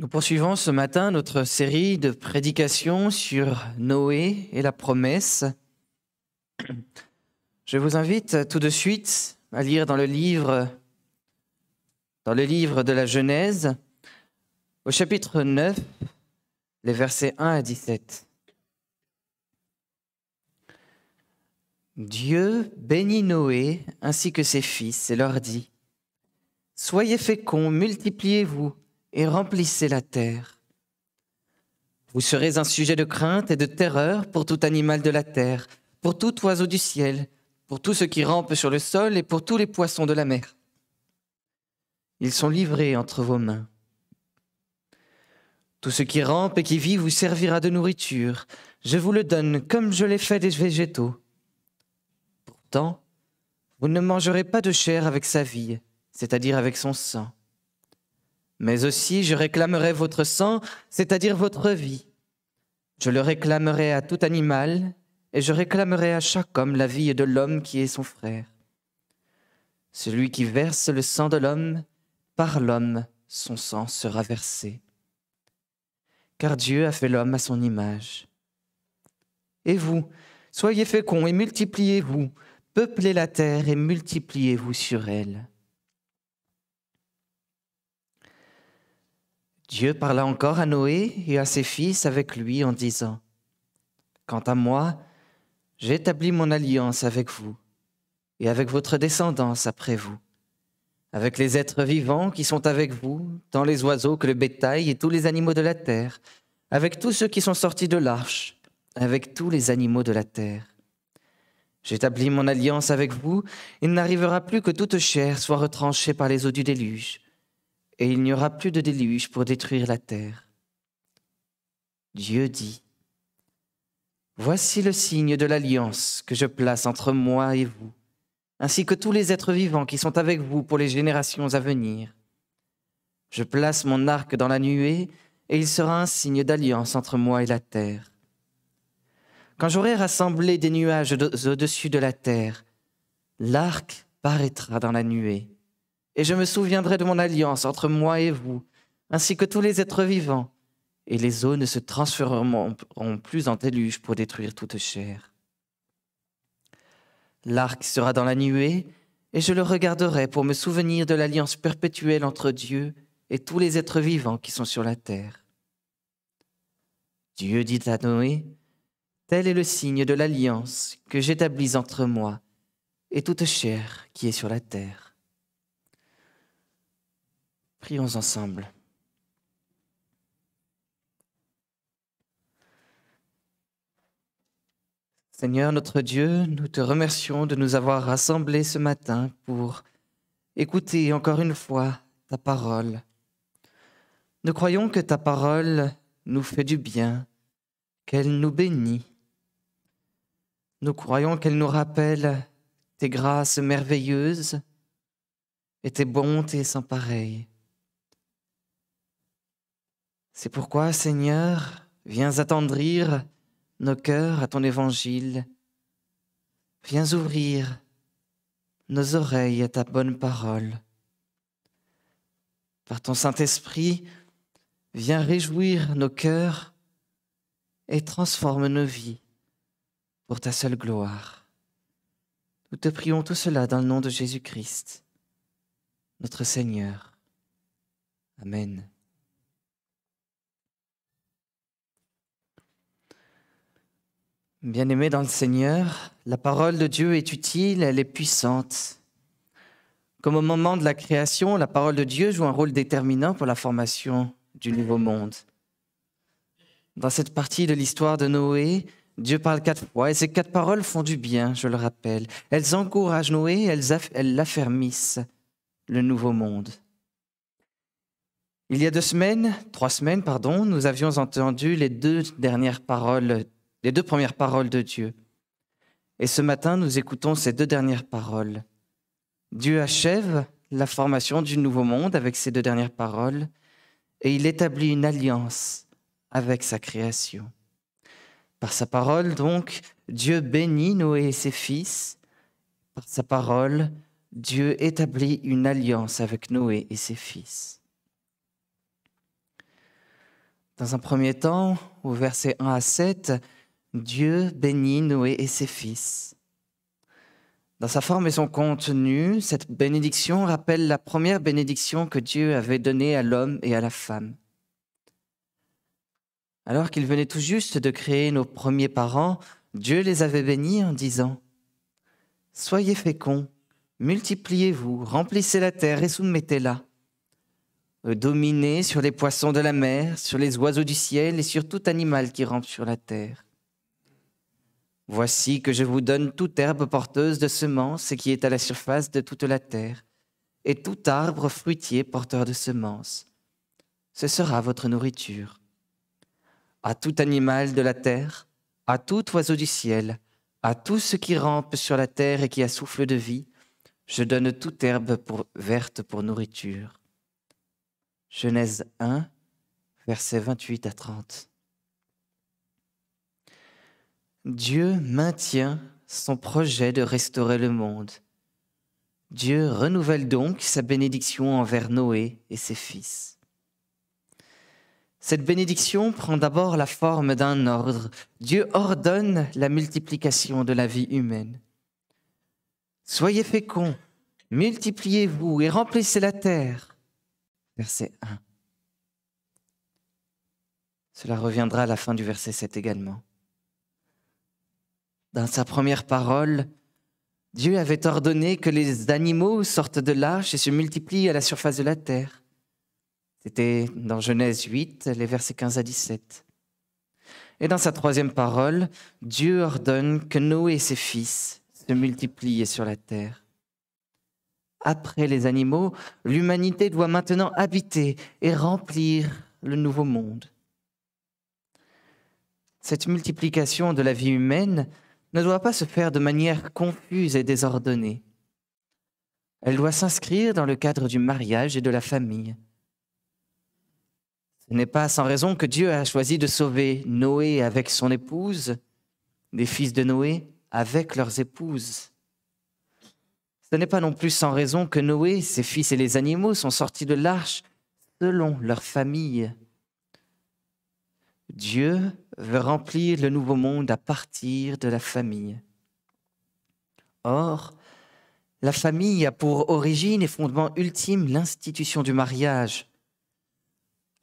Nous poursuivons ce matin notre série de prédications sur Noé et la promesse. Je vous invite tout de suite à lire dans le livre, dans le livre de la Genèse, au chapitre 9, les versets 1 à 17. Dieu bénit Noé ainsi que ses fils et leur dit, Soyez féconds, multipliez-vous et remplissez la terre. Vous serez un sujet de crainte et de terreur pour tout animal de la terre, pour tout oiseau du ciel, pour tout ce qui rampe sur le sol et pour tous les poissons de la mer. Ils sont livrés entre vos mains. Tout ce qui rampe et qui vit vous servira de nourriture. Je vous le donne comme je l'ai fait des végétaux. Pourtant, vous ne mangerez pas de chair avec sa vie, c'est-à-dire avec son sang mais aussi je réclamerai votre sang, c'est-à-dire votre vie. Je le réclamerai à tout animal, et je réclamerai à chaque homme la vie de l'homme qui est son frère. Celui qui verse le sang de l'homme, par l'homme son sang sera versé. Car Dieu a fait l'homme à son image. Et vous, soyez féconds et multipliez-vous, peuplez la terre et multipliez-vous sur elle. Dieu parla encore à Noé et à ses fils avec lui en disant, Quant à moi, j'établis mon alliance avec vous et avec votre descendance après vous, avec les êtres vivants qui sont avec vous, tant les oiseaux que le bétail et tous les animaux de la terre, avec tous ceux qui sont sortis de l'arche, avec tous les animaux de la terre. J'établis mon alliance avec vous, il n'arrivera plus que toute chair soit retranchée par les eaux du déluge et il n'y aura plus de déluge pour détruire la terre. Dieu dit, Voici le signe de l'alliance que je place entre moi et vous, ainsi que tous les êtres vivants qui sont avec vous pour les générations à venir. Je place mon arc dans la nuée, et il sera un signe d'alliance entre moi et la terre. Quand j'aurai rassemblé des nuages au-dessus de la terre, l'arc paraîtra dans la nuée et je me souviendrai de mon alliance entre moi et vous, ainsi que tous les êtres vivants, et les eaux ne se transféreront plus en déluge pour détruire toute chair. L'arc sera dans la nuée, et je le regarderai pour me souvenir de l'alliance perpétuelle entre Dieu et tous les êtres vivants qui sont sur la terre. Dieu dit à Noé, Tel est le signe de l'alliance que j'établis entre moi et toute chair qui est sur la terre. Prions ensemble. Seigneur notre Dieu, nous te remercions de nous avoir rassemblés ce matin pour écouter encore une fois ta parole. Nous croyons que ta parole nous fait du bien, qu'elle nous bénit. Nous croyons qu'elle nous rappelle tes grâces merveilleuses et tes bontés sans pareilles. C'est pourquoi, Seigneur, viens attendrir nos cœurs à ton évangile. Viens ouvrir nos oreilles à ta bonne parole. Par ton Saint-Esprit, viens réjouir nos cœurs et transforme nos vies pour ta seule gloire. Nous te prions tout cela dans le nom de Jésus-Christ, notre Seigneur. Amen. Bien-aimés dans le Seigneur, la parole de Dieu est utile, elle est puissante. Comme au moment de la création, la parole de Dieu joue un rôle déterminant pour la formation du nouveau monde. Dans cette partie de l'histoire de Noé, Dieu parle quatre fois et ces quatre paroles font du bien, je le rappelle. Elles encouragent Noé, elles, l'affermissent, le nouveau monde. Il y a deux semaines, trois semaines, pardon, nous avions entendu les deux dernières paroles les deux premières paroles de Dieu. Et ce matin, nous écoutons ces deux dernières paroles. Dieu achève la formation du nouveau monde avec ces deux dernières paroles et il établit une alliance avec sa création. Par sa parole, donc, Dieu bénit Noé et ses fils. Par sa parole, Dieu établit une alliance avec Noé et ses fils. Dans un premier temps, au verset 1 à 7, Dieu bénit Noé et ses fils. Dans sa forme et son contenu, cette bénédiction rappelle la première bénédiction que Dieu avait donnée à l'homme et à la femme. Alors qu'il venait tout juste de créer nos premiers parents, Dieu les avait bénis en disant ⁇ Soyez féconds, multipliez-vous, remplissez la terre et soumettez-la euh, ⁇ dominez sur les poissons de la mer, sur les oiseaux du ciel et sur tout animal qui rampe sur la terre. Voici que je vous donne toute herbe porteuse de semences qui est à la surface de toute la terre, et tout arbre fruitier porteur de semences. Ce sera votre nourriture. À tout animal de la terre, à tout oiseau du ciel, à tout ce qui rampe sur la terre et qui a souffle de vie, je donne toute herbe verte pour nourriture. Genèse 1, versets 28 à 30. Dieu maintient son projet de restaurer le monde. Dieu renouvelle donc sa bénédiction envers Noé et ses fils. Cette bénédiction prend d'abord la forme d'un ordre. Dieu ordonne la multiplication de la vie humaine. Soyez féconds, multipliez-vous et remplissez la terre. Verset 1. Cela reviendra à la fin du verset 7 également dans sa première parole, Dieu avait ordonné que les animaux sortent de l'arche et se multiplient à la surface de la terre. C'était dans Genèse 8, les versets 15 à 17. Et dans sa troisième parole, Dieu ordonne que Noé et ses fils se multiplient sur la terre. Après les animaux, l'humanité doit maintenant habiter et remplir le nouveau monde. Cette multiplication de la vie humaine ne doit pas se faire de manière confuse et désordonnée. Elle doit s'inscrire dans le cadre du mariage et de la famille. Ce n'est pas sans raison que Dieu a choisi de sauver Noé avec son épouse, les fils de Noé avec leurs épouses. Ce n'est pas non plus sans raison que Noé, ses fils et les animaux sont sortis de l'arche selon leur famille. Dieu veut remplir le nouveau monde à partir de la famille. Or, la famille a pour origine et fondement ultime l'institution du mariage.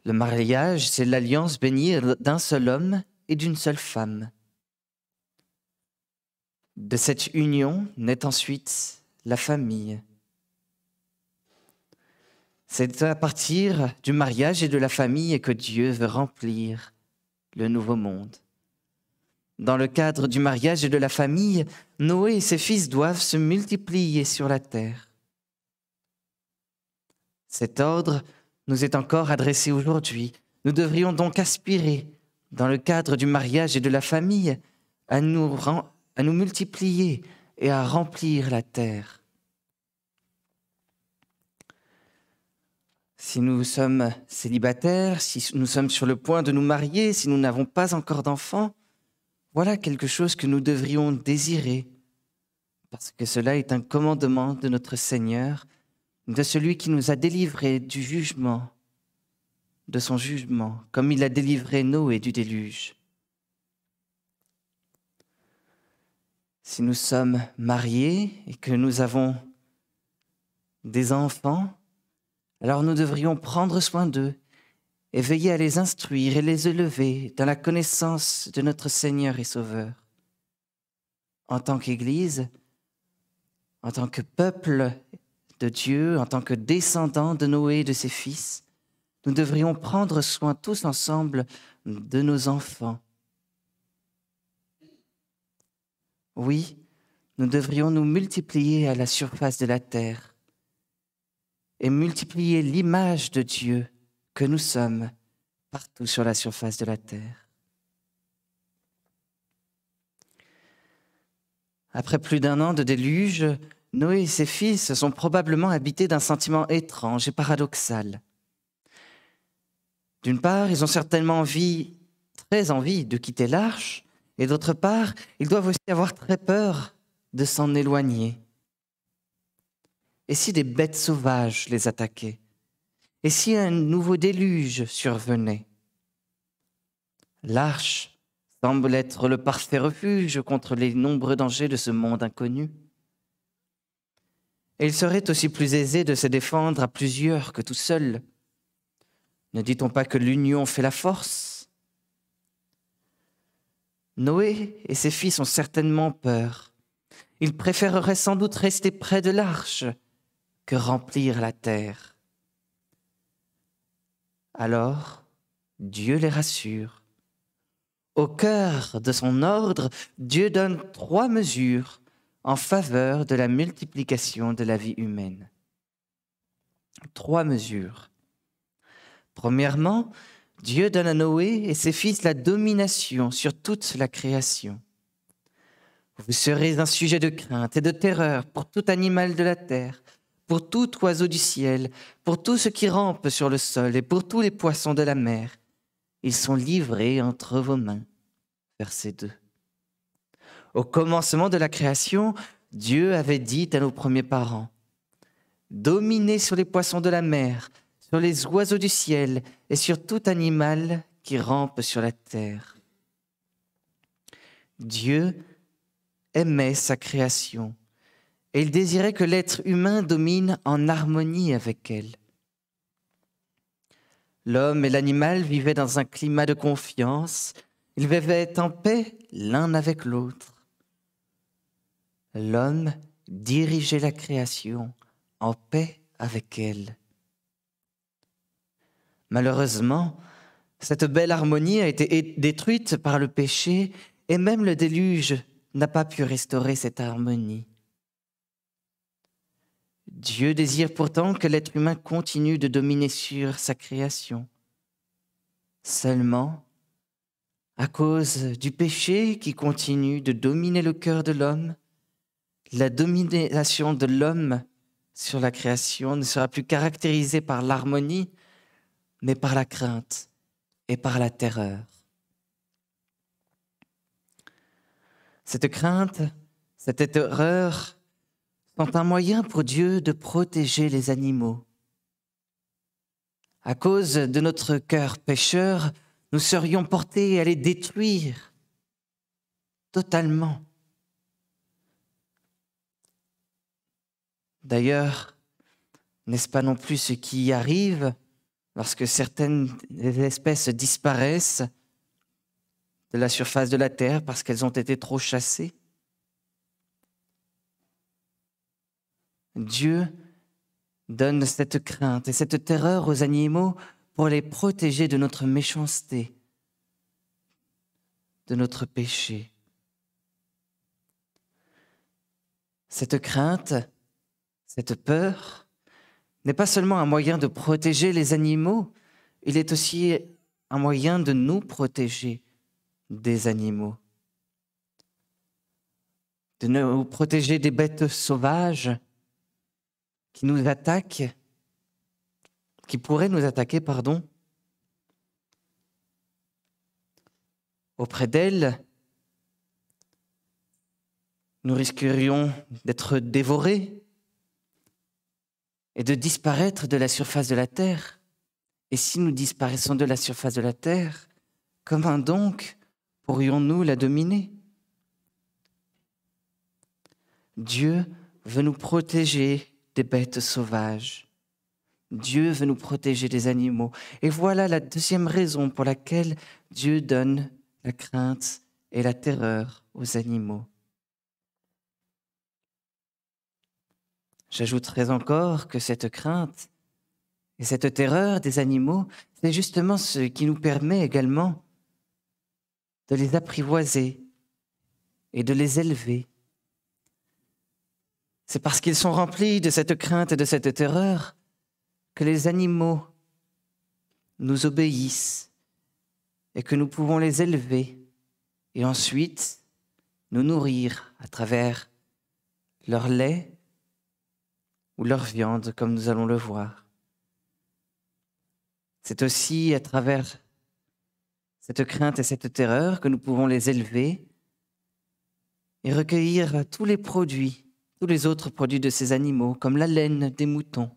Le mariage, c'est l'alliance bénie d'un seul homme et d'une seule femme. De cette union naît ensuite la famille. C'est à partir du mariage et de la famille que Dieu veut remplir le nouveau monde. Dans le cadre du mariage et de la famille, Noé et ses fils doivent se multiplier sur la terre. Cet ordre nous est encore adressé aujourd'hui. Nous devrions donc aspirer, dans le cadre du mariage et de la famille, à nous, à nous multiplier et à remplir la terre. si nous sommes célibataires, si nous sommes sur le point de nous marier, si nous n'avons pas encore d'enfants, voilà quelque chose que nous devrions désirer, parce que cela est un commandement de notre Seigneur, de celui qui nous a délivrés du jugement, de son jugement, comme il a délivré Noé du déluge. Si nous sommes mariés et que nous avons des enfants, alors nous devrions prendre soin d'eux et veiller à les instruire et les élever dans la connaissance de notre Seigneur et Sauveur. En tant qu'Église, en tant que peuple de Dieu, en tant que descendant de Noé et de ses fils, nous devrions prendre soin tous ensemble de nos enfants. Oui, nous devrions nous multiplier à la surface de la terre et multiplier l'image de Dieu que nous sommes partout sur la surface de la terre. Après plus d'un an de déluge, Noé et ses fils sont probablement habités d'un sentiment étrange et paradoxal. D'une part, ils ont certainement envie, très envie, de quitter l'arche, et d'autre part, ils doivent aussi avoir très peur de s'en éloigner. Et si des bêtes sauvages les attaquaient Et si un nouveau déluge survenait L'arche semble être le parfait refuge contre les nombreux dangers de ce monde inconnu. Et il serait aussi plus aisé de se défendre à plusieurs que tout seul. Ne dit-on pas que l'union fait la force Noé et ses fils ont certainement peur. Ils préféreraient sans doute rester près de l'arche que remplir la terre. Alors, Dieu les rassure. Au cœur de son ordre, Dieu donne trois mesures en faveur de la multiplication de la vie humaine. Trois mesures. Premièrement, Dieu donne à Noé et ses fils la domination sur toute la création. Vous serez un sujet de crainte et de terreur pour tout animal de la terre, pour tout oiseau du ciel, pour tout ce qui rampe sur le sol et pour tous les poissons de la mer. Ils sont livrés entre vos mains. Verset 2. Au commencement de la création, Dieu avait dit à nos premiers parents, Dominez sur les poissons de la mer, sur les oiseaux du ciel et sur tout animal qui rampe sur la terre. Dieu aimait sa création et il désirait que l'être humain domine en harmonie avec elle. L'homme et l'animal vivaient dans un climat de confiance, ils vivaient en paix l'un avec l'autre. L'homme dirigeait la création en paix avec elle. Malheureusement, cette belle harmonie a été détruite par le péché et même le déluge n'a pas pu restaurer cette harmonie. Dieu désire pourtant que l'être humain continue de dominer sur sa création. Seulement, à cause du péché qui continue de dominer le cœur de l'homme, la domination de l'homme sur la création ne sera plus caractérisée par l'harmonie, mais par la crainte et par la terreur. Cette crainte, cette terreur quand un moyen pour Dieu de protéger les animaux. À cause de notre cœur pécheur, nous serions portés à les détruire totalement. D'ailleurs, n'est-ce pas non plus ce qui arrive lorsque certaines espèces disparaissent de la surface de la Terre parce qu'elles ont été trop chassées Dieu donne cette crainte et cette terreur aux animaux pour les protéger de notre méchanceté, de notre péché. Cette crainte, cette peur, n'est pas seulement un moyen de protéger les animaux, il est aussi un moyen de nous protéger des animaux, de nous protéger des bêtes sauvages, qui nous attaque, qui pourrait nous attaquer, pardon, auprès d'elle, nous risquerions d'être dévorés et de disparaître de la surface de la Terre. Et si nous disparaissons de la surface de la Terre, comment donc pourrions-nous la dominer Dieu veut nous protéger des bêtes sauvages. Dieu veut nous protéger des animaux. Et voilà la deuxième raison pour laquelle Dieu donne la crainte et la terreur aux animaux. J'ajouterais encore que cette crainte et cette terreur des animaux, c'est justement ce qui nous permet également de les apprivoiser et de les élever c'est parce qu'ils sont remplis de cette crainte et de cette terreur que les animaux nous obéissent et que nous pouvons les élever et ensuite nous nourrir à travers leur lait ou leur viande, comme nous allons le voir. C'est aussi à travers cette crainte et cette terreur que nous pouvons les élever et recueillir tous les produits tous les autres produits de ces animaux, comme la laine des moutons.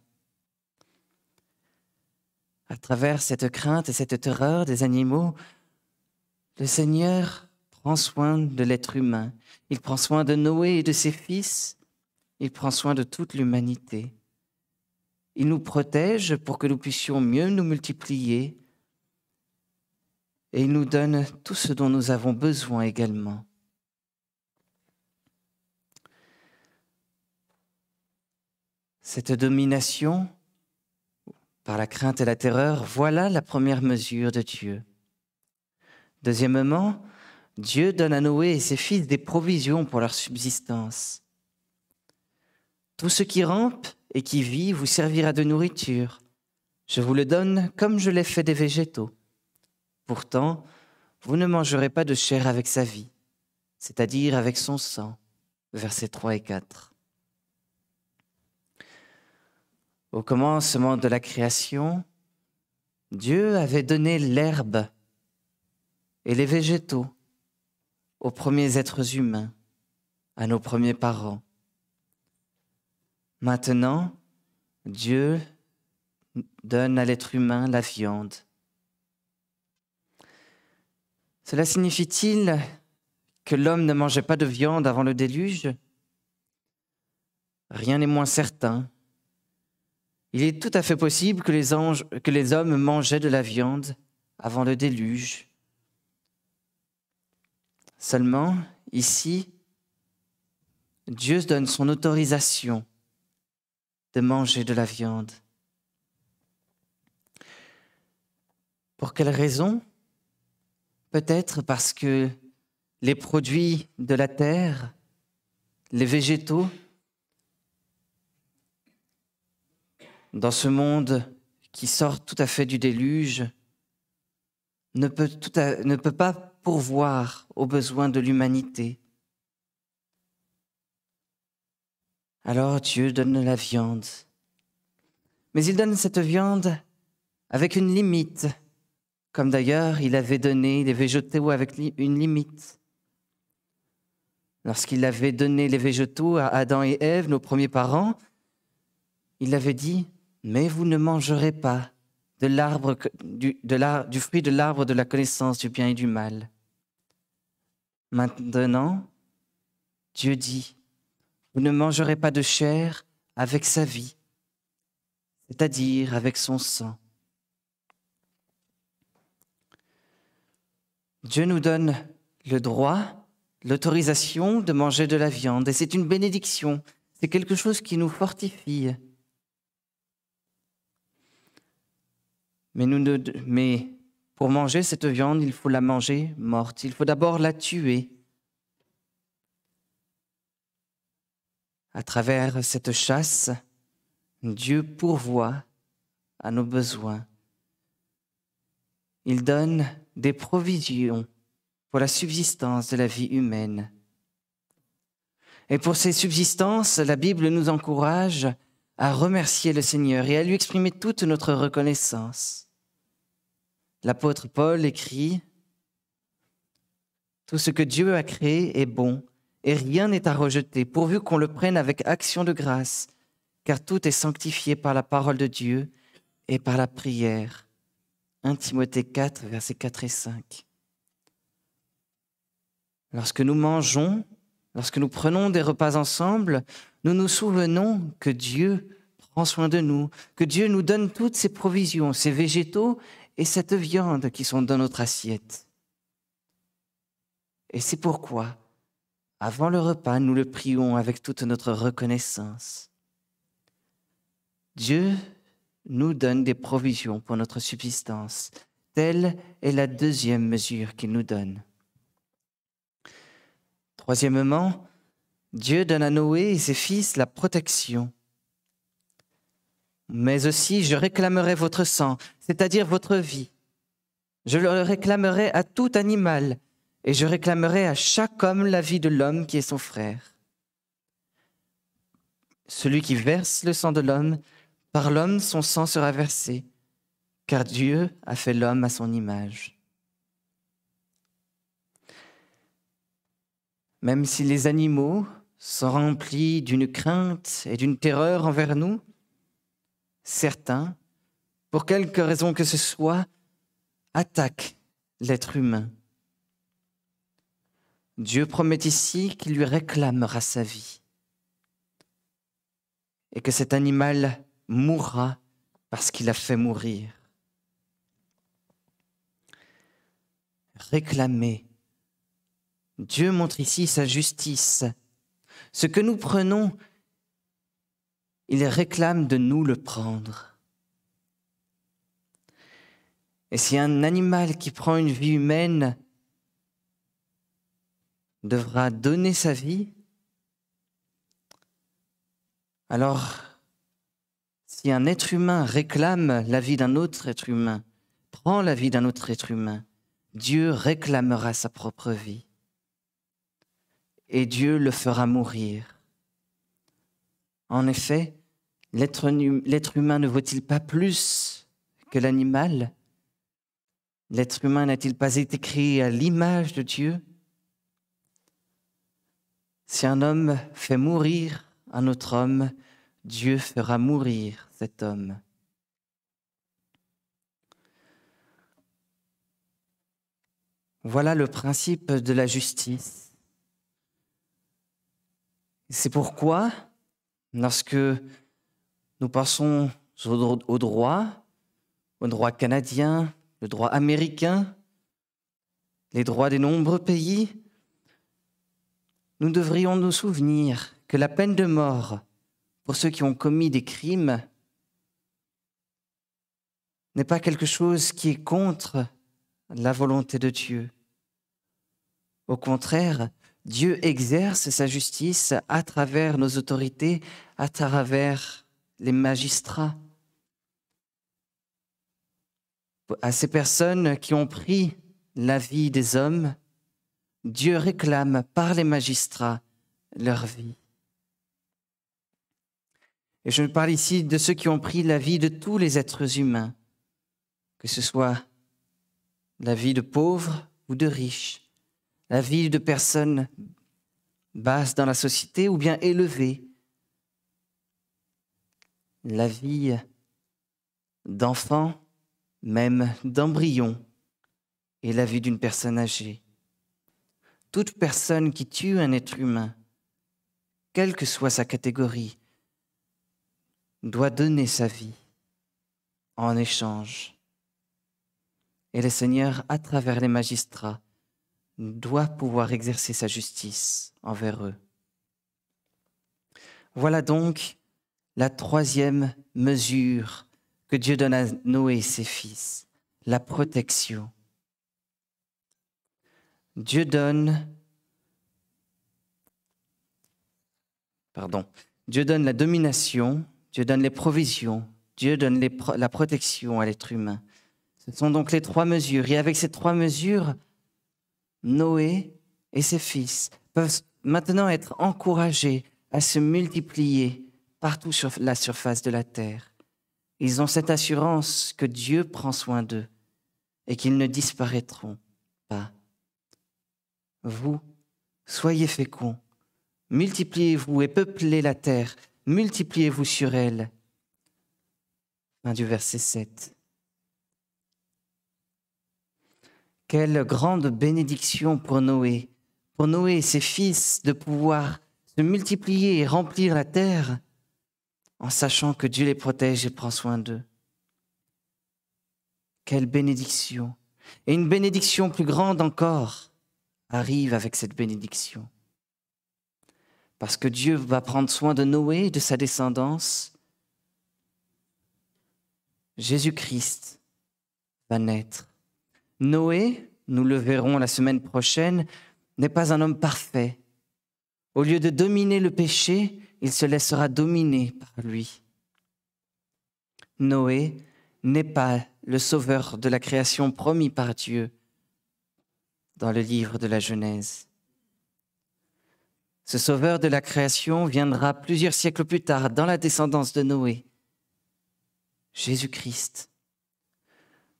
À travers cette crainte et cette terreur des animaux, le Seigneur prend soin de l'être humain. Il prend soin de Noé et de ses fils. Il prend soin de toute l'humanité. Il nous protège pour que nous puissions mieux nous multiplier. Et il nous donne tout ce dont nous avons besoin également. cette domination par la crainte et la terreur, voilà la première mesure de Dieu. Deuxièmement, Dieu donne à Noé et ses fils des provisions pour leur subsistance. Tout ce qui rampe et qui vit vous servira de nourriture. Je vous le donne comme je l'ai fait des végétaux. Pourtant, vous ne mangerez pas de chair avec sa vie, c'est-à-dire avec son sang. Versets 3 et 4. Au commencement de la création, Dieu avait donné l'herbe et les végétaux aux premiers êtres humains, à nos premiers parents. Maintenant, Dieu donne à l'être humain la viande. Cela signifie-t-il que l'homme ne mangeait pas de viande avant le déluge Rien n'est moins certain. Il est tout à fait possible que les, hommes mangeaient de la viande avant le déluge. Seulement, ici, Dieu donne son autorisation de manger de la viande. Pour quelle raison Peut-être parce que les produits de la terre, les végétaux, dans ce monde qui sort tout à fait du déluge, ne peut, pas pourvoir aux besoins de l'humanité. Alors Dieu donne la viande. Mais il donne cette viande avec une limite, comme d'ailleurs il avait donné les végétaux avec une limite. Lorsqu'il avait donné les végétaux à Adam et Ève, nos premiers parents, il avait dit mais vous ne mangerez pas de l'arbre du, fruit de l'arbre de la connaissance du bien et du mal. Maintenant, Dieu dit, vous ne mangerez pas de chair avec sa vie, c'est-à-dire avec son sang. Dieu nous donne le droit, l'autorisation de manger de la viande, et c'est une bénédiction, c'est quelque chose qui nous fortifie. Mais, pour manger cette viande, il faut la manger morte. Il faut d'abord la tuer. À travers cette chasse, Dieu pourvoit à nos besoins. Il donne des provisions pour la subsistance de la vie humaine. Et pour ces subsistances, la Bible nous encourage à remercier le Seigneur et à lui exprimer toute notre reconnaissance. L'apôtre Paul écrit Tout ce que Dieu a créé est bon, et rien n'est à rejeter, pourvu qu'on le prenne avec action de grâce, car tout est sanctifié par la parole de Dieu et par la prière. 1 Timothée 4, versets 4 et 5. Lorsque nous mangeons, lorsque nous prenons des repas ensemble, nous nous souvenons que Dieu prend soin de nous, que Dieu nous donne toutes ses provisions, ses végétaux et cette viande qui sont dans notre assiette. Et c'est pourquoi, avant le repas, nous le prions avec toute notre reconnaissance. Dieu nous donne des provisions pour notre subsistance. Telle est la deuxième mesure qu'il nous donne. Troisièmement, Dieu donne à Noé et ses fils la protection mais aussi je réclamerai votre sang, c'est-à-dire votre vie. Je le réclamerai à tout animal, et je réclamerai à chaque homme la vie de l'homme qui est son frère. Celui qui verse le sang de l'homme, par l'homme son sang sera versé, car Dieu a fait l'homme à son image. Même si les animaux sont remplis d'une crainte et d'une terreur envers nous, certains, pour quelque raison que ce soit, attaquent l'être humain. Dieu promet ici qu'il lui réclamera sa vie et que cet animal mourra parce qu'il a fait mourir. Réclamer. Dieu montre ici sa justice. Ce que nous prenons il réclame de nous le prendre. Et si un animal qui prend une vie humaine devra donner sa vie, alors si un être humain réclame la vie d'un autre être humain, prend la vie d'un autre être humain, Dieu réclamera sa propre vie. Et Dieu le fera mourir. En effet, L'être humain ne vaut-il pas plus que l'animal L'être humain n'a-t-il pas été créé à l'image de Dieu Si un homme fait mourir un autre homme, Dieu fera mourir cet homme. Voilà le principe de la justice. C'est pourquoi, lorsque nous passons au droit, au droit canadien, le droit américain, les droits des nombreux pays. Nous devrions nous souvenir que la peine de mort pour ceux qui ont commis des crimes n'est pas quelque chose qui est contre la volonté de Dieu. Au contraire, Dieu exerce sa justice à travers nos autorités, à travers les magistrats, à ces personnes qui ont pris la vie des hommes, Dieu réclame par les magistrats leur vie. Et je parle ici de ceux qui ont pris la vie de tous les êtres humains, que ce soit la vie de pauvres ou de riches, la vie de personnes basses dans la société ou bien élevées, la vie d'enfant, même d'embryon, et la vie d'une personne âgée. Toute personne qui tue un être humain, quelle que soit sa catégorie, doit donner sa vie en échange. Et le Seigneur, à travers les magistrats, doit pouvoir exercer sa justice envers eux. Voilà donc la troisième mesure que Dieu donne à Noé et ses fils, la protection. Dieu donne, pardon, Dieu donne la domination, Dieu donne les provisions, Dieu donne la protection à l'être humain. Ce sont donc les trois mesures. Et avec ces trois mesures, Noé et ses fils peuvent maintenant être encouragés à se multiplier partout sur la surface de la terre. Ils ont cette assurance que Dieu prend soin d'eux et qu'ils ne disparaîtront pas. Vous, soyez féconds, multipliez-vous et peuplez la terre, multipliez-vous sur elle. Fin du verset 7. Quelle grande bénédiction pour Noé, pour Noé et ses fils de pouvoir se multiplier et remplir la terre en sachant que Dieu les protège et prend soin d'eux. Quelle bénédiction. Et une bénédiction plus grande encore arrive avec cette bénédiction. Parce que Dieu va prendre soin de Noé et de sa descendance. Jésus-Christ va naître. Noé, nous le verrons la semaine prochaine, n'est pas un homme parfait. Au lieu de dominer le péché, il se laissera dominer par lui. Noé n'est pas le sauveur de la création promis par Dieu dans le livre de la Genèse. Ce sauveur de la création viendra plusieurs siècles plus tard dans la descendance de Noé, Jésus-Christ.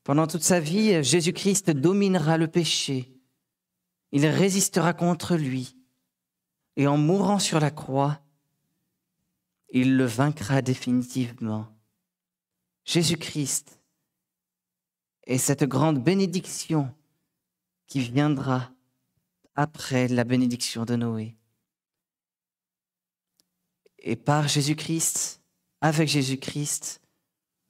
Pendant toute sa vie, Jésus-Christ dominera le péché, il résistera contre lui, et en mourant sur la croix, il le vaincra définitivement. Jésus-Christ et cette grande bénédiction qui viendra après la bénédiction de Noé. Et par Jésus-Christ, avec Jésus-Christ,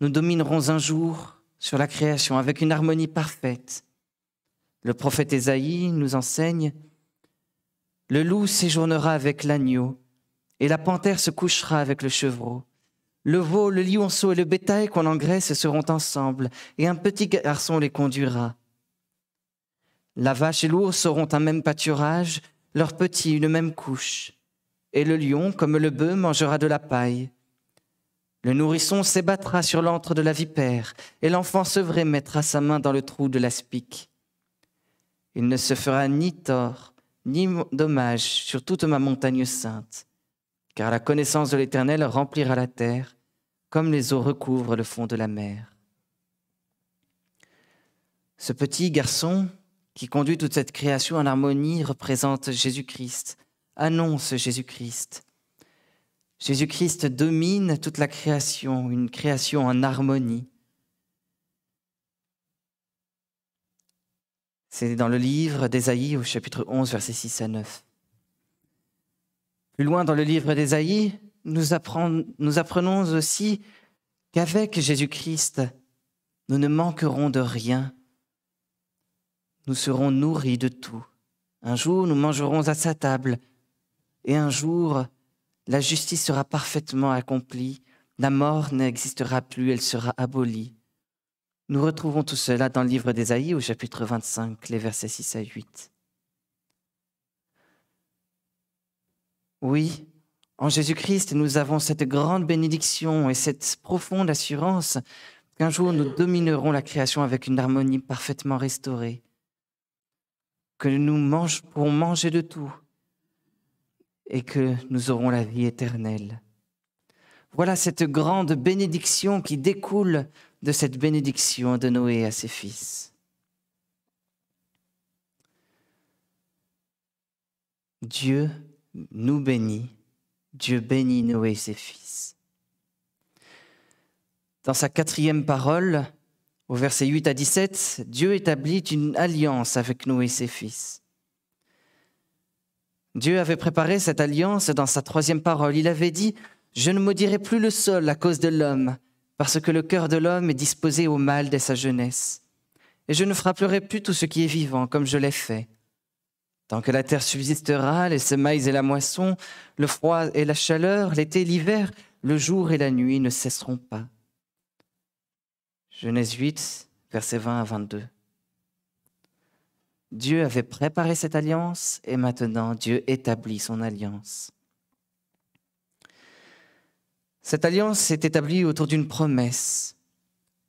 nous dominerons un jour sur la création avec une harmonie parfaite. Le prophète Esaïe nous enseigne, Le loup séjournera avec l'agneau, et la panthère se couchera avec le chevreau. Le veau, le lionceau et le bétail qu'on engraisse seront ensemble, et un petit garçon les conduira. La vache et l'ours seront un même pâturage, leurs petits une même couche, et le lion, comme le bœuf, mangera de la paille. Le nourrisson s'ébattra sur l'antre de la vipère, et l'enfant sevré mettra sa main dans le trou de l'aspic. Il ne se fera ni tort, ni dommage sur toute ma montagne sainte car la connaissance de l'Éternel remplira la terre, comme les eaux recouvrent le fond de la mer. Ce petit garçon qui conduit toute cette création en harmonie représente Jésus-Christ, annonce Jésus-Christ. Jésus-Christ domine toute la création, une création en harmonie. C'est dans le livre d'Ésaïe au chapitre 11, verset 6 à 9. Plus loin dans le livre d'Ésaïe, nous, nous apprenons aussi qu'avec Jésus-Christ, nous ne manquerons de rien. Nous serons nourris de tout. Un jour, nous mangerons à sa table, et un jour, la justice sera parfaitement accomplie, la mort n'existera plus, elle sera abolie. Nous retrouvons tout cela dans le livre d'Ésaïe au chapitre 25, les versets 6 à 8. Oui, en Jésus-Christ, nous avons cette grande bénédiction et cette profonde assurance qu'un jour nous dominerons la création avec une harmonie parfaitement restaurée, que nous pourrons manger de tout et que nous aurons la vie éternelle. Voilà cette grande bénédiction qui découle de cette bénédiction de Noé à ses fils. Dieu nous bénis, Dieu bénit Noé et ses fils. Dans sa quatrième parole, au verset 8 à 17, Dieu établit une alliance avec Noé et ses fils. Dieu avait préparé cette alliance dans sa troisième parole. Il avait dit, Je ne maudirai plus le sol à cause de l'homme, parce que le cœur de l'homme est disposé au mal dès sa jeunesse. Et je ne frapperai plus tout ce qui est vivant comme je l'ai fait. Tant que la terre subsistera, les semailles et la moisson, le froid et la chaleur, l'été et l'hiver, le jour et la nuit ne cesseront pas. Genèse 8, versets 20 à 22. Dieu avait préparé cette alliance et maintenant Dieu établit son alliance. Cette alliance s'est établie autour d'une promesse.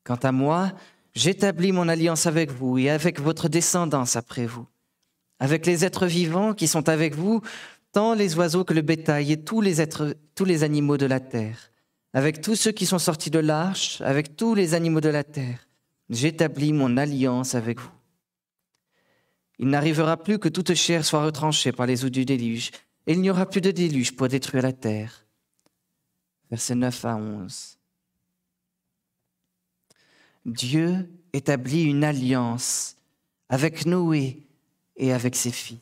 Quant à moi, j'établis mon alliance avec vous et avec votre descendance après vous avec les êtres vivants qui sont avec vous, tant les oiseaux que le bétail et tous les, êtres, tous les animaux de la terre, avec tous ceux qui sont sortis de l'arche, avec tous les animaux de la terre. J'établis mon alliance avec vous. Il n'arrivera plus que toute chair soit retranchée par les eaux du déluge, et il n'y aura plus de déluge pour détruire la terre. Versets 9 à 11. Dieu établit une alliance avec Noé et avec ses fils.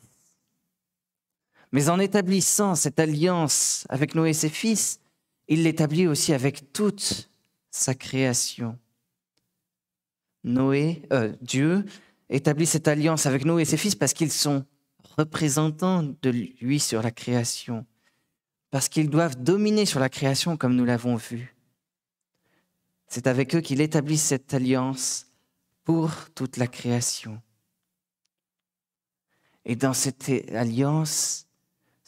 Mais en établissant cette alliance avec Noé et ses fils, il l'établit aussi avec toute sa création. Noé, euh, Dieu établit cette alliance avec Noé et ses fils parce qu'ils sont représentants de lui sur la création, parce qu'ils doivent dominer sur la création comme nous l'avons vu. C'est avec eux qu'il établit cette alliance pour toute la création. Et dans cette alliance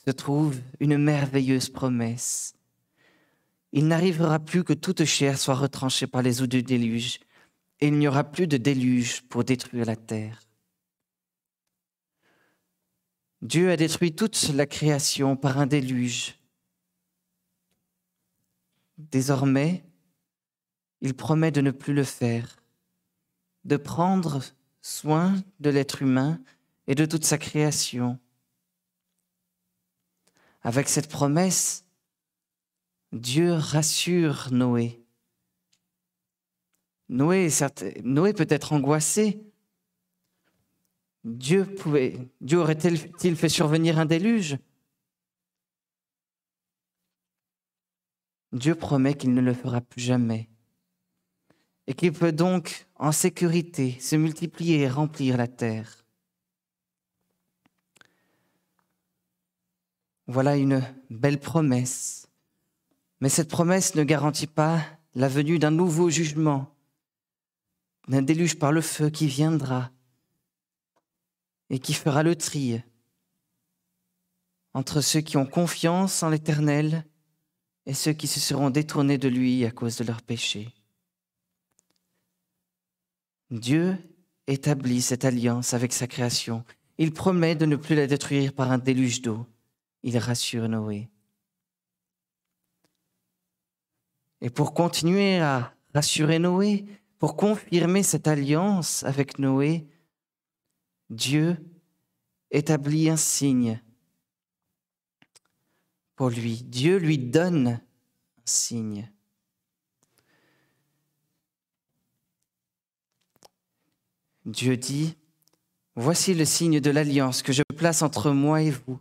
se trouve une merveilleuse promesse. Il n'arrivera plus que toute chair soit retranchée par les eaux du déluge, et il n'y aura plus de déluge pour détruire la terre. Dieu a détruit toute la création par un déluge. Désormais, il promet de ne plus le faire, de prendre soin de l'être humain et de toute sa création. Avec cette promesse, Dieu rassure Noé. Noé, Noé peut être angoissé. Dieu, Dieu aurait-il fait survenir un déluge Dieu promet qu'il ne le fera plus jamais et qu'il peut donc en sécurité se multiplier et remplir la terre. Voilà une belle promesse. Mais cette promesse ne garantit pas la venue d'un nouveau jugement, d'un déluge par le feu qui viendra et qui fera le tri entre ceux qui ont confiance en l'Éternel et ceux qui se seront détournés de lui à cause de leurs péchés. Dieu établit cette alliance avec sa création. Il promet de ne plus la détruire par un déluge d'eau il rassure Noé. Et pour continuer à rassurer Noé, pour confirmer cette alliance avec Noé, Dieu établit un signe pour lui. Dieu lui donne un signe. Dieu dit, Voici le signe de l'alliance que je place entre moi et vous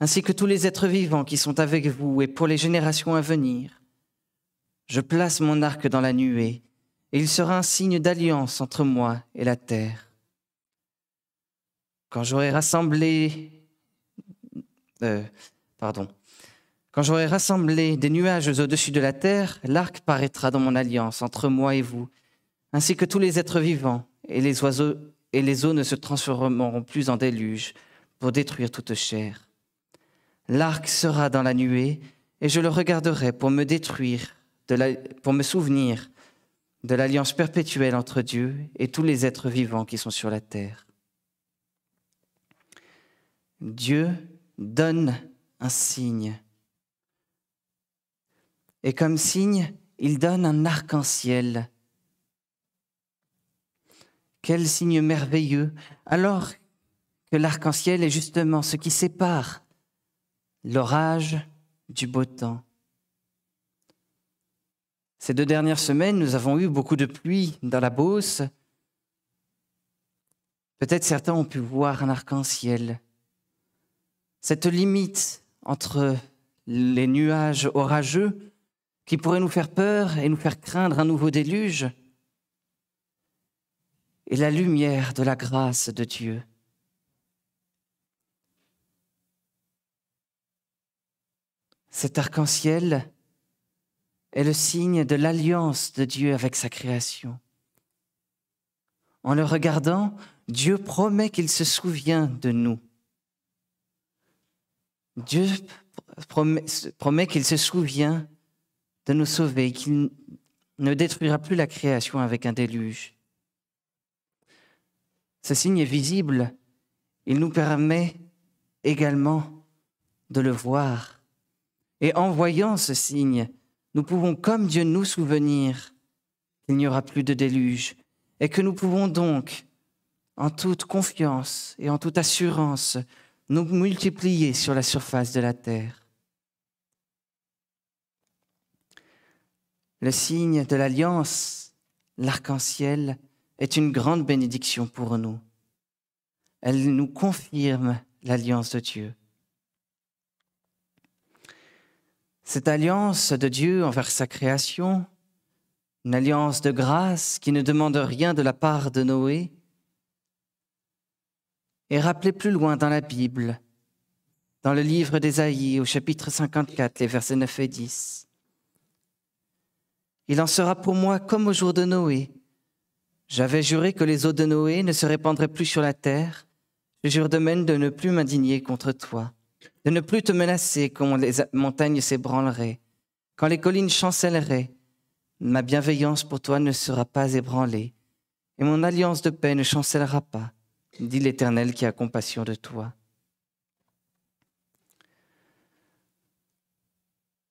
ainsi que tous les êtres vivants qui sont avec vous et pour les générations à venir. Je place mon arc dans la nuée, et il sera un signe d'alliance entre moi et la terre. Quand j'aurai rassemblé, euh, quand j'aurai rassemblé des nuages au-dessus de la terre, l'arc paraîtra dans mon alliance entre moi et vous, ainsi que tous les êtres vivants, et les oiseaux et les eaux ne se transformeront plus en déluge pour détruire toute chair. L'arc sera dans la nuée, et je le regarderai pour me détruire, pour me souvenir de l'alliance perpétuelle entre Dieu et tous les êtres vivants qui sont sur la terre. Dieu donne un signe. Et comme signe, il donne un arc-en-ciel. Quel signe merveilleux, alors que l'arc-en-ciel est justement ce qui sépare l'orage du beau temps. Ces deux dernières semaines, nous avons eu beaucoup de pluie dans la Beauce. Peut-être certains ont pu voir un arc-en-ciel. Cette limite entre les nuages orageux qui pourraient nous faire peur et nous faire craindre un nouveau déluge et la lumière de la grâce de Dieu. Cet arc-en-ciel est le signe de l'alliance de Dieu avec sa création. En le regardant, Dieu promet qu'il se souvient de nous. Dieu promet, qu'il se souvient de nous sauver, qu'il ne détruira plus la création avec un déluge. Ce signe est visible, il nous permet également de le voir et en voyant ce signe, nous pouvons, comme Dieu, nous souvenir qu'il n'y aura plus de déluge et que nous pouvons donc, en toute confiance et en toute assurance, nous multiplier sur la surface de la terre. Le signe de l'alliance, l'arc-en-ciel, est une grande bénédiction pour nous. Elle nous confirme l'alliance de Dieu. cette alliance de Dieu envers sa création, une alliance de grâce qui ne demande rien de la part de Noé, est rappelée plus loin dans la Bible, dans le livre d'Ésaïe au chapitre 54, les versets 9 et 10. Il en sera pour moi comme au jour de Noé. J'avais juré que les eaux de Noé ne se répandraient plus sur la terre. Je jure de même de ne plus m'indigner contre toi de ne plus te menacer quand les montagnes s'ébranleraient, quand les collines chancelleraient. Ma bienveillance pour toi ne sera pas ébranlée, et mon alliance de paix ne chancellera pas, dit l'Éternel qui a compassion de toi.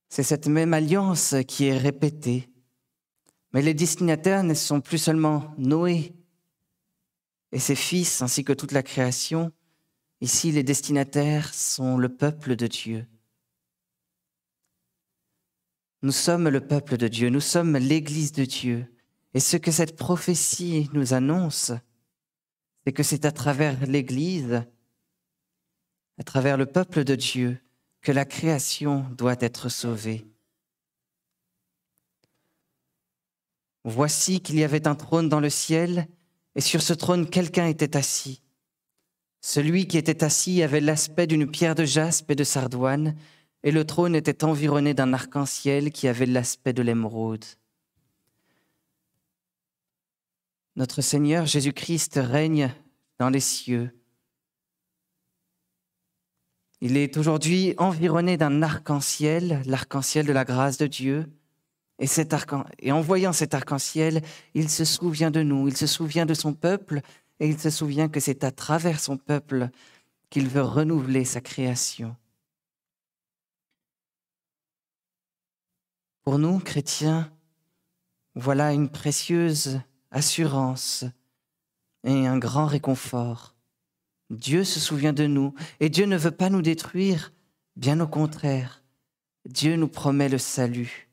C'est cette même alliance qui est répétée, mais les destinataires ne sont plus seulement Noé et ses fils ainsi que toute la création, Ici, les destinataires sont le peuple de Dieu. Nous sommes le peuple de Dieu, nous sommes l'Église de Dieu. Et ce que cette prophétie nous annonce, c'est que c'est à travers l'Église, à travers le peuple de Dieu, que la création doit être sauvée. Voici qu'il y avait un trône dans le ciel, et sur ce trône quelqu'un était assis. Celui qui était assis avait l'aspect d'une pierre de jaspe et de sardoine, et le trône était environné d'un arc-en-ciel qui avait l'aspect de l'émeraude. Notre Seigneur Jésus-Christ règne dans les cieux. Il est aujourd'hui environné d'un arc-en-ciel, l'arc-en-ciel de la grâce de Dieu. Et, et en voyant cet arc-en-ciel, il se souvient de nous, il se souvient de son peuple, et il se souvient que c'est à travers son peuple qu'il veut renouveler sa création. Pour nous, chrétiens, voilà une précieuse assurance et un grand réconfort. Dieu se souvient de nous et Dieu ne veut pas nous détruire, bien au contraire. Dieu nous promet le salut.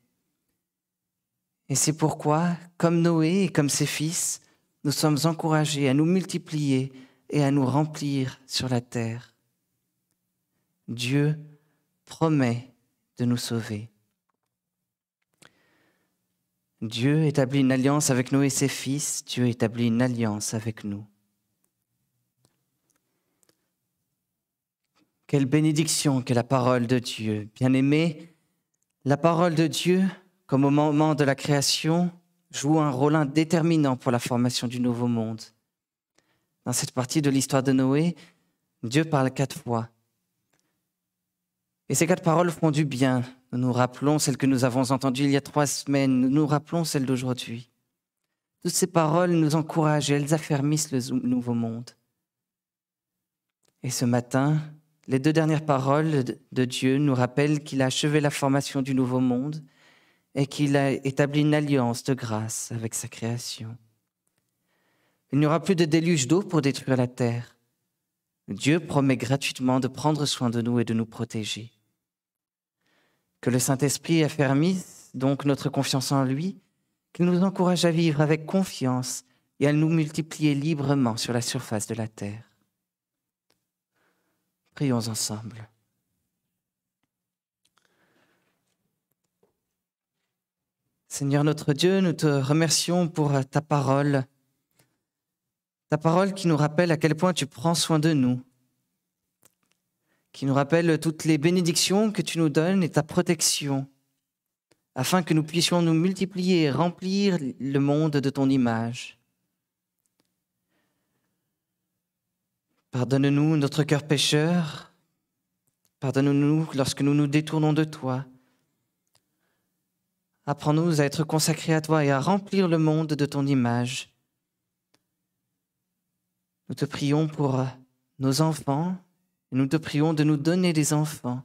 Et c'est pourquoi, comme Noé et comme ses fils, nous sommes encouragés à nous multiplier et à nous remplir sur la terre. Dieu promet de nous sauver. Dieu établit une alliance avec nous et ses fils. Dieu établit une alliance avec nous. Quelle bénédiction que la parole de Dieu. Bien-aimés, la parole de Dieu, comme au moment de la création, joue un rôle indéterminant pour la formation du nouveau monde. Dans cette partie de l'histoire de Noé, Dieu parle quatre fois. Et ces quatre paroles font du bien. Nous nous rappelons celles que nous avons entendues il y a trois semaines, nous nous rappelons celles d'aujourd'hui. Toutes ces paroles nous encouragent et elles affermissent le nouveau monde. Et ce matin, les deux dernières paroles de Dieu nous rappellent qu'il a achevé la formation du nouveau monde et qu'il a établi une alliance de grâce avec sa création. Il n'y aura plus de déluge d'eau pour détruire la terre. Dieu promet gratuitement de prendre soin de nous et de nous protéger. Que le Saint-Esprit affermisse donc notre confiance en lui, qu'il nous encourage à vivre avec confiance et à nous multiplier librement sur la surface de la terre. Prions ensemble. Seigneur notre Dieu, nous te remercions pour ta parole, ta parole qui nous rappelle à quel point tu prends soin de nous, qui nous rappelle toutes les bénédictions que tu nous donnes et ta protection, afin que nous puissions nous multiplier et remplir le monde de ton image. Pardonne-nous notre cœur pécheur, pardonne-nous lorsque nous nous détournons de toi. Apprends-nous à être consacrés à toi et à remplir le monde de ton image. Nous te prions pour euh, nos enfants, et nous te prions de nous donner des enfants,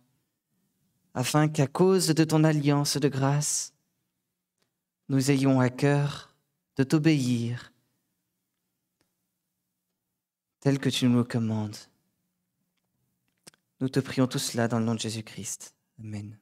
afin qu'à cause de ton alliance de grâce, nous ayons à cœur de t'obéir tel que tu nous le commandes. Nous te prions tout cela dans le nom de Jésus-Christ. Amen.